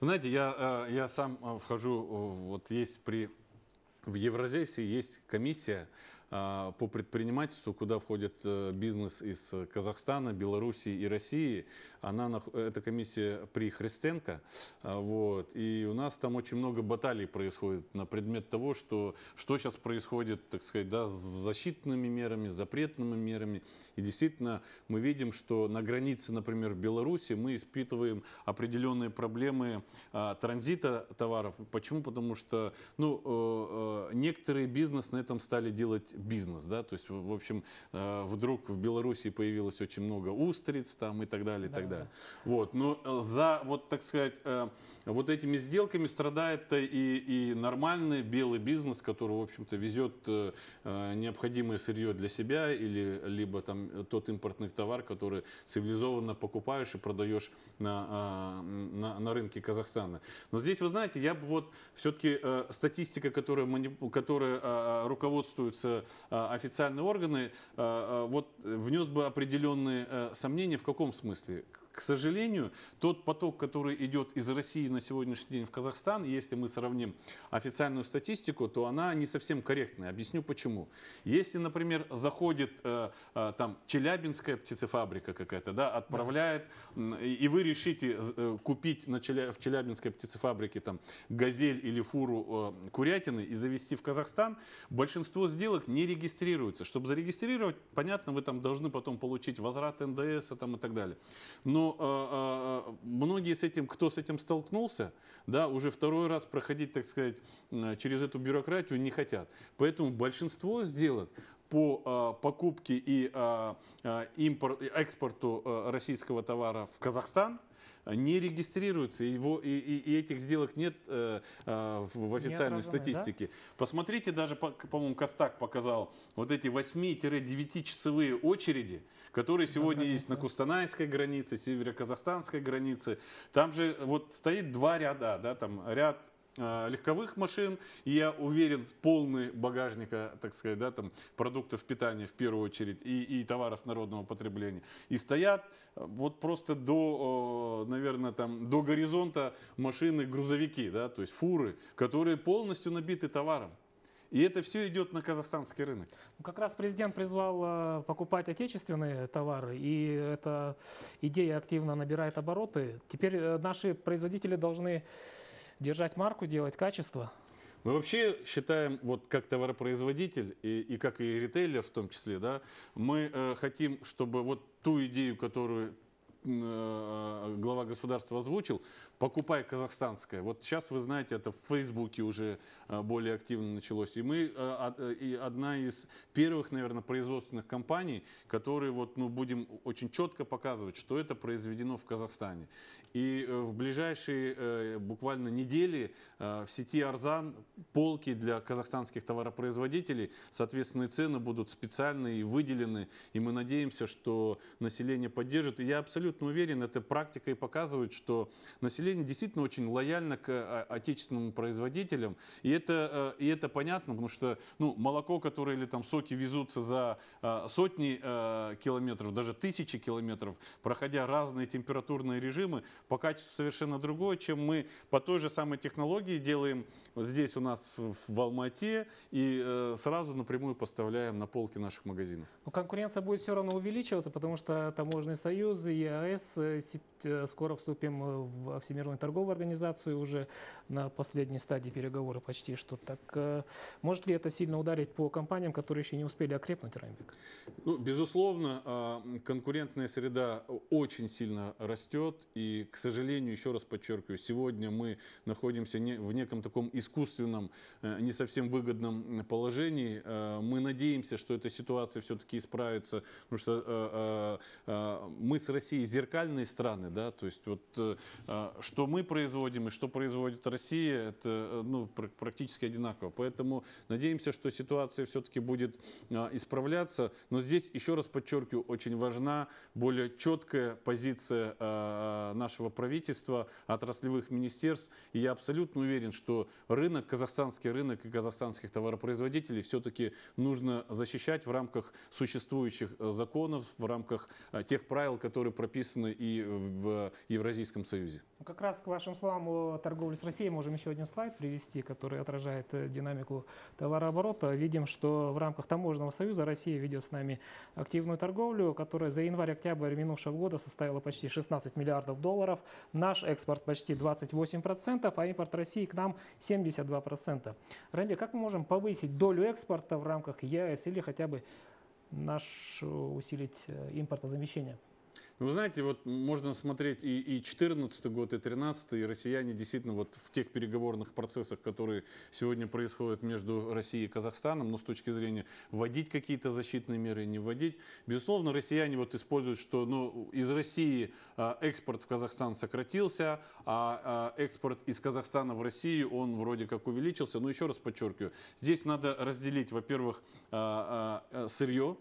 Знаете, я, э, я сам э, вхожу, э, вот есть при, в Евразесии есть комиссия, а, по предпринимательству, куда входит э, бизнес из Казахстана, Белоруссии и России. Она, эта комиссия при Христенко. А, вот. И у нас там очень много баталий происходит на предмет того, что, что сейчас происходит, так сказать, да, с защитными мерами, запретными мерами. И действительно, мы видим, что на границе, например, Беларуси мы испытываем определенные проблемы а, транзита товаров. Почему? Потому что ну, э, э, некоторые бизнес на этом стали делать бизнес, да, то есть, в общем, э, вдруг в Беларуси появилось очень много устриц там и так далее, да, и так далее. Да. Вот, но э, за, вот, так сказать, э, вот этими сделками страдает-то и, и нормальный белый бизнес, который, в общем-то, везет необходимое сырье для себя или либо там тот импортный товар, который цивилизованно покупаешь и продаешь на, на, на рынке Казахстана. Но здесь, вы знаете, я бы вот все-таки статистика, которая, которая руководствуется Э, официальные органы, э, э, вот внес бы определенные сомнения. В каком смысле? К сожалению, тот поток, который идет из России на сегодняшний день в Казахстан, если мы сравним официальную статистику, то она не совсем корректная. Объясню почему. Если, например, заходит там челябинская птицефабрика какая-то, да, отправляет, И, вы решите купить на Челя, в челябинской птицефабрике там газель или фуру курятины и завести в Казахстан, большинство сделок не не регистрируются. Чтобы зарегистрировать, понятно, вы там должны потом получить возврат НДС там, и так далее. Но э, э, многие с этим, кто с этим столкнулся, да, уже второй раз проходить, так сказать, э, через эту бюрократию не хотят. Поэтому большинство сделок по э, покупке и э, э импорт, экспорту э, российского товара в Казахстан – не регистрируется, его, и, и, и этих сделок нет э, э, в, в официальной статистике. Да? Посмотрите, даже, по-моему, по Костак показал вот эти 8-9-часовые очереди, которые сегодня да, есть на Кустанайской границе, северо-казахстанской границе. Там же вот стоит два ряда, да, там ряд Э, легковых машин, и я уверен, полный багажника, так сказать, да, там, продуктов питания в первую очередь и, и товаров народного потребления. И стоят э, вот просто до, э, наверное, там, до горизонта машины, грузовики, да, то есть фуры, которые полностью набиты товаром. И это все идет на казахстанский рынок. Ну, как раз президент призвал покупать отечественные товары, и эта идея активно набирает обороты. Теперь наши производители должны держать марку, делать качество. Мы вообще считаем, вот как товаропроизводитель и, и как и ритейлер в том числе, да, мы э, хотим, чтобы вот ту идею, которую э, глава государства озвучил, покупай казахстанское. Вот сейчас вы знаете, это в Фейсбуке уже э, более активно началось. И мы э, э, и одна из первых, наверное, производственных компаний, которые вот, ну, будем очень четко показывать, что это произведено в Казахстане. И в ближайшие буквально недели в сети Арзан полки для казахстанских товаропроизводителей, соответственно, цены будут специальные и выделены. И мы надеемся, что население поддержит. И я абсолютно уверен, эта практика и показывает, что население население действительно очень лояльно к а, отечественным производителям. И это, э, и это понятно, потому что ну, молоко, которое или там соки везутся за э, сотни э, километров, даже тысячи километров, проходя разные температурные режимы, по качеству совершенно другое, чем мы по той же самой технологии делаем здесь у нас в Алмате и сразу напрямую поставляем на полки наших магазинов. Но конкуренция будет все равно увеличиваться, потому что таможенные союзы и АЭС скоро вступим в всемирную Всемирную торговую организацию уже на последней стадии переговоры почти что. Так э, может ли это сильно ударить по компаниям, которые еще не успели окрепнуть, Раймбек? Ну, безусловно, а, конкурентная среда очень сильно растет. И, к сожалению, еще раз подчеркиваю, сегодня мы находимся в неком таком искусственном, э, не совсем выгодном положении. Э, мы надеемся, что эта ситуация все-таки исправится, потому что мы с Россией зеркальные страны, да, то есть вот а, что мы производим и что производит Россия, это э, ну, практически одинаково. Поэтому надеемся, что ситуация все-таки будет а, исправляться. Но здесь, еще раз подчеркиваю, очень важна более четкая позиция а, а, нашего правительства, отраслевых министерств. И я абсолютно уверен, что рынок, казахстанский рынок и казахстанских товаропроизводителей все-таки нужно защищать в рамках существующих э, законов, в рамках э, тех правил, которые прописаны и в Евразийском Союзе. Ну, как раз к вашим словам о торговле с Россией можем еще один слайд привести, который отражает э, динамику товарооборота. Видим, что в рамках Таможенного союза Россия ведет с нами активную торговлю, которая за январь-октябрь минувшего года составила почти 16 миллиардов долларов. Наш экспорт почти 28%, а импорт России к нам 72%. Рамби, как мы можем повысить долю экспорта в рамках ЕАЭС или хотя бы наш э, усилить э, импортозамещение? Вы ну, знаете, вот можно смотреть и, и год, и 13 и россияне действительно вот в тех переговорных процессах, которые сегодня происходят между Россией и Казахстаном, но с точки зрения вводить какие-то защитные меры, не вводить, безусловно, россияне вот используют, что, ну, из России а, экспорт в Казахстан сократился, а, а, экспорт из Казахстана в Россию, он вроде как увеличился, но еще раз подчеркиваю, здесь надо разделить, во-первых, а, сырье,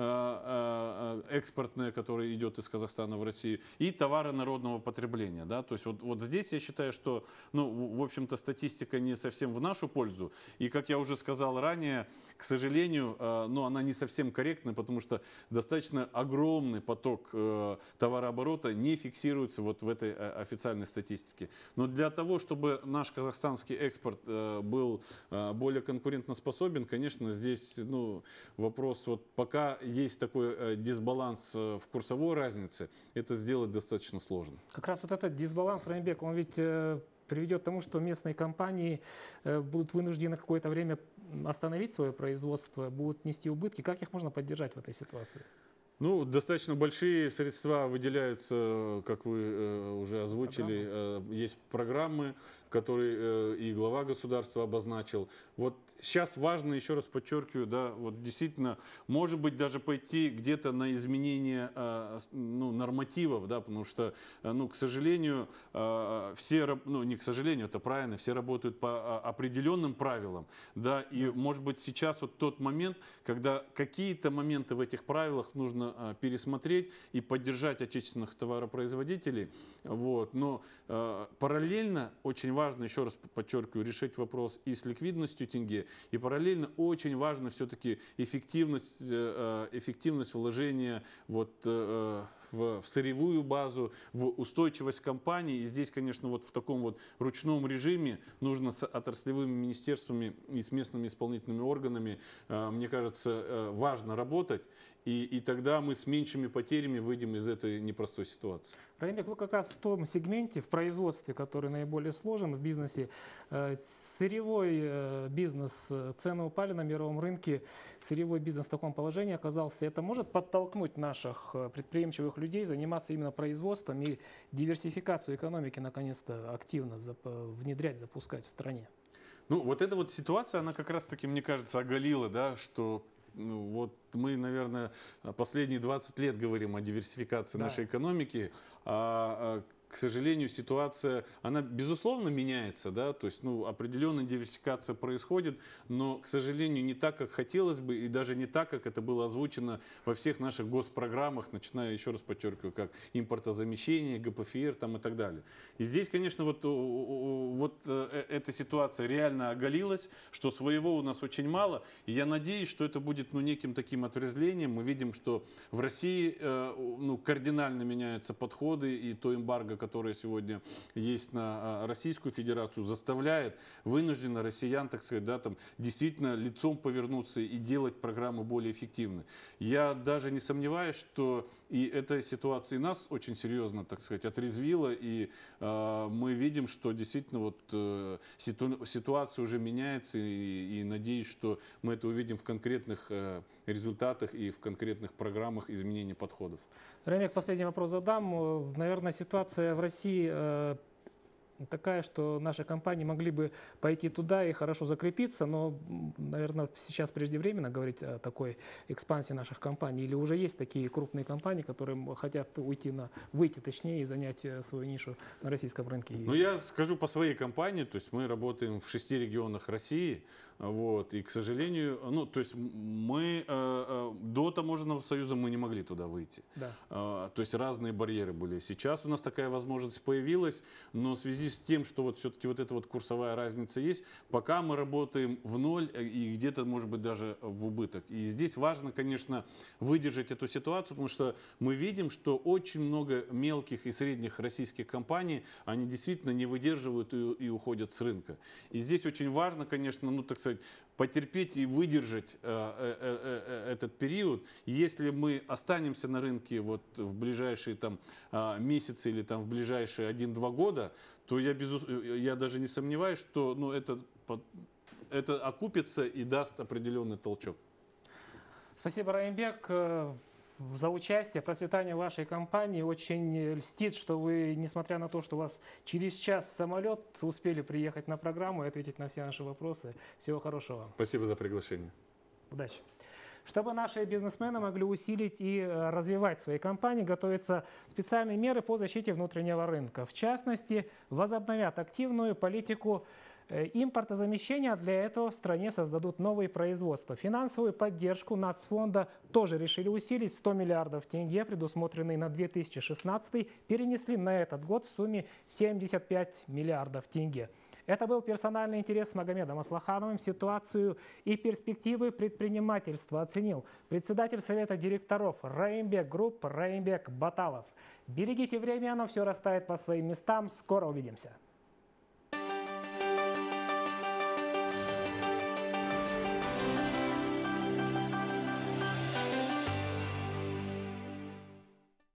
Э, э, э, экспортная, которая идет из Казахстана в Россию, и товары народного потребления. Да? То есть вот, вот здесь я считаю, что, ну, в общем-то, статистика не совсем в нашу пользу. И, как я уже сказал ранее, к сожалению, но она не совсем корректна, потому что достаточно огромный поток товарооборота не фиксируется вот в этой официальной статистике. Но для того, чтобы наш казахстанский экспорт был более конкурентоспособен, конечно, здесь ну, вопрос вот пока есть такой э, дисбаланс э, в курсовой разнице, это сделать достаточно сложно. Как раз вот этот дисбаланс, Рамбек, он ведь э, приведет к тому, что местные компании будут вынуждены какое-то время остановить свое производство, будут нести убытки. Как их можно поддержать в этой ситуации? Ну, достаточно большие средства выделяются, как вы уже озвучили. Программы. есть программы, который э, и глава государства обозначил. Вот сейчас важно, еще раз подчеркиваю, да, вот действительно, может быть, даже пойти где-то на изменение э, ну, нормативов, да, потому что, э, ну, к сожалению, все, ну, не к сожалению, это правильно, все работают по а, определенным правилам, да, и, может быть, сейчас вот тот момент, когда какие-то моменты в этих правилах нужно пересмотреть и поддержать отечественных товаропроизводителей, вот, но параллельно очень важно, еще раз подчеркиваю, решить вопрос и с ликвидностью тенге, и параллельно очень важно все-таки эффективность, э, э, эффективность вложения вот э, в, в сырьевую базу, в устойчивость компании. И здесь, конечно, вот в таком вот ручном режиме нужно с отраслевыми министерствами и с местными исполнительными органами, э, мне кажется, э, важно работать. И, и тогда мы с меньшими потерями выйдем из этой непростой ситуации. Раймик, вы как раз в том сегменте, в производстве, который наиболее сложен в бизнесе, э, сырьевой бизнес, цены упали на мировом рынке, сырьевой бизнес в таком положении оказался. Это может подтолкнуть наших предприимчивых людей заниматься именно производством и диверсификацию экономики наконец-то активно внедрять, запускать в стране. Ну, вот эта вот ситуация, она как раз-таки, мне кажется, оголила, да, что ну, вот мы, наверное, последние 20 лет говорим о диверсификации да. нашей экономики, а, а к сожалению, ситуация, она, безусловно, меняется, да, то есть, ну, определенная диверсификация происходит, но, к сожалению, не так, как хотелось бы, и даже не так, как это было озвучено во всех наших госпрограммах, начиная, еще раз подчеркиваю, как импортозамещение, ГПФР там и так далее. И здесь, конечно, вот, вот э, э, эта ситуация реально оголилась, что своего у нас очень мало, и я надеюсь, что это будет, ну, неким таким отрезлением Мы видим, что в России, э, ну, кардинально меняются подходы, и то эмбарго, которая сегодня есть на а, Российскую Федерацию, заставляет вынужденно россиян, так сказать, да, там, действительно лицом повернуться и делать программы более эффективны. Я даже не сомневаюсь, что и эта ситуация и нас очень серьезно, так сказать, отрезвила. И э, мы видим, что действительно вот, э, ситу, ситуация уже меняется. И, и надеюсь, что мы это увидим в конкретных э, результатах и в конкретных программах изменения подходов. Ремик, последний вопрос задам. Э, наверное, ситуация в России э, такая, что наши компании могли бы пойти туда и хорошо закрепиться, но, наверное, сейчас преждевременно говорить о такой экспансии наших компаний. Или уже есть такие крупные компании, которые хотят уйти на, выйти, точнее, и занять э, свою нишу на российском рынке? Ну, я скажу по своей компании, то есть мы работаем в шести регионах России, вот. И, к сожалению, ну, то есть мы э, э, до таможенного союза мы не могли туда выйти. Да. Э, то есть разные барьеры были. Сейчас у нас такая возможность появилась, но в связи с тем, что вот все-таки вот эта вот курсовая разница есть, пока мы работаем в ноль э, и где-то, может быть, даже в убыток. И здесь важно, конечно, выдержать эту ситуацию, потому что мы видим, что очень много мелких и средних российских компаний, они действительно не выдерживают и, и уходят с рынка. И здесь очень важно, конечно, ну, так сказать, сказать, потерпеть и выдержать э, э, э, этот период. Если мы останемся на рынке вот в ближайшие там а, месяцы или там в ближайшие 1-2 года, то я, безус... я даже не сомневаюсь, что ну, это, это окупится и даст определенный толчок. Спасибо, Раимбек за участие. Процветание вашей компании очень э, льстит, что вы, несмотря на то, что у вас через час самолет, успели приехать на программу и ответить на все наши вопросы. Всего хорошего. Спасибо за приглашение. Удачи. Чтобы наши бизнесмены могли усилить и э, развивать свои компании, готовятся специальные меры по защите внутреннего рынка. В частности, возобновят активную политику Э, Импортозамещение для этого в стране создадут новые производства. Финансовую поддержку нацфонда тоже решили усилить. 100 миллиардов тенге, предусмотренные на 2016, перенесли на этот год в сумме 75 миллиардов тенге. Это был персональный интерес с Магомедом Аслахановым. Ситуацию и перспективы предпринимательства оценил председатель Совета директоров Реймбек Групп Реймбек Баталов. Берегите время, оно все растает по своим местам. Скоро увидимся.